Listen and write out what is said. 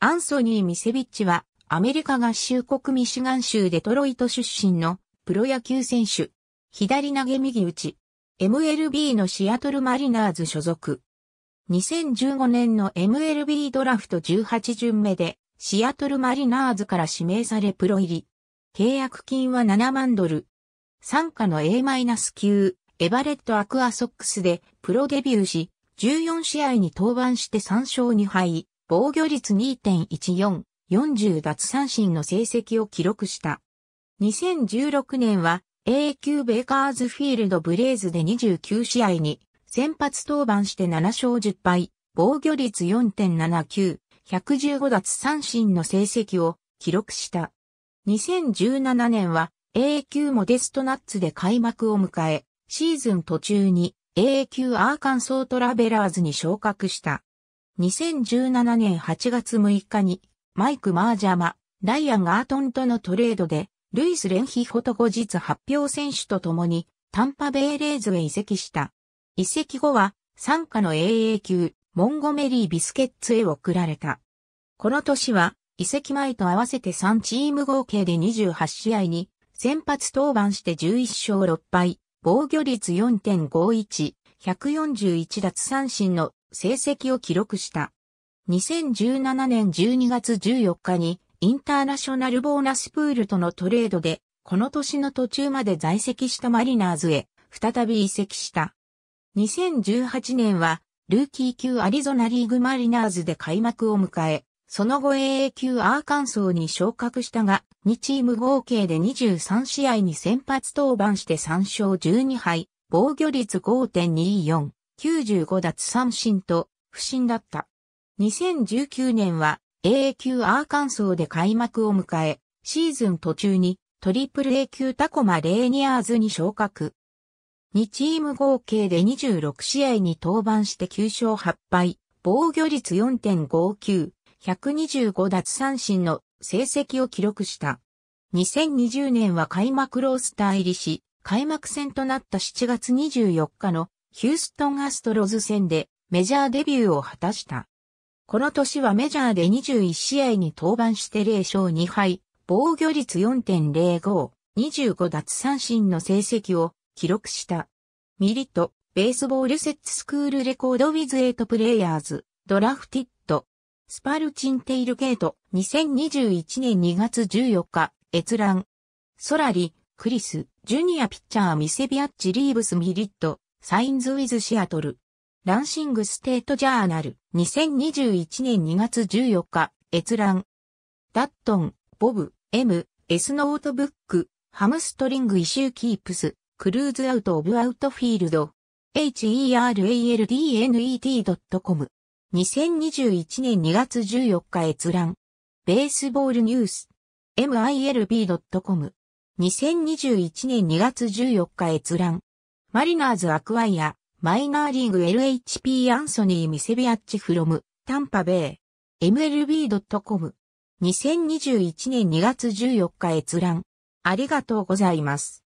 アンソニー・ミセビッチは、アメリカ合衆国ミシガン州デトロイト出身のプロ野球選手。左投げ右打ち。MLB のシアトルマリナーズ所属。2015年の MLB ドラフト18巡目で、シアトルマリナーズから指名されプロ入り。契約金は7万ドル。参加の A- 9エバレットアクアソックスでプロデビューし、14試合に登板して3勝2敗、防御率2.14、40奪三振の成績を記録した。2016年は A 級ベイカーズフィールドブレイズで29試合に先発登板して7勝10敗、防御率4.79、115奪三振の成績を記録した。2017年は A 級モデストナッツで開幕を迎え、シーズン途中に A 級アーカンソートラベラーズに昇格した。2017年8月6日に、マイク・マージャマ、ライアン・アートンとのトレードで、ルイス・レンヒホと後日発表選手と共に、タンパベイ・レーズへ移籍した。移籍後は、参加の AA 級、モンゴメリー・ビスケッツへ送られた。この年は、移籍前と合わせて3チーム合計で28試合に、先発登板して11勝6敗、防御率4.51、141奪三振の成績を記録した。2017年12月14日にインターナショナルボーナスプールとのトレードで、この年の途中まで在籍したマリナーズへ再び移籍した。2018年はルーキー級アリゾナリーグマリナーズで開幕を迎え、その後 AA 級アーカンソーに昇格したが、2チーム合計で23試合に先発登板して3勝12敗、防御率5.24。95奪三振と不振だった。2019年は AA 級アーカンソーで開幕を迎え、シーズン途中にトリプル A 級タコマレーニアーズに昇格。2チーム合計で26試合に登板して9勝8敗、防御率4.59、125奪三振の成績を記録した。2020年は開幕ロースター入りし、開幕戦となった7月24日のヒューストンアストロズ戦でメジャーデビューを果たした。この年はメジャーで21試合に登板して0勝2敗、防御率4.05、25奪三振の成績を記録した。ミリット、ベースボールセッツスクールレコードウィズ8プレイヤーズ、ドラフティット、スパルチンテイルゲート、2021年2月14日、閲覧。ソラリ、クリス、ジュニアピッチャーミセビアッチリーブスミリット、サインズ・ウィズ・シアトル。ランシング・ステート・ジャーナル。2021年2月14日、閲覧。ダットン、ボブ、M、S ノートブック、ハムストリング・イシュー・キープス、クルーズ・アウト・オブ・アウト・フィールド。heraldnet.com。2021年2月14日閲覧。ベースボールニュース。milb.com。2021年2月14日閲覧。マリナーズアクワイア、マイナーリーグ LHP アンソニー・ミセビアッチフロム、タンパベイ、MLB.com。2021年2月14日閲覧。ありがとうございます。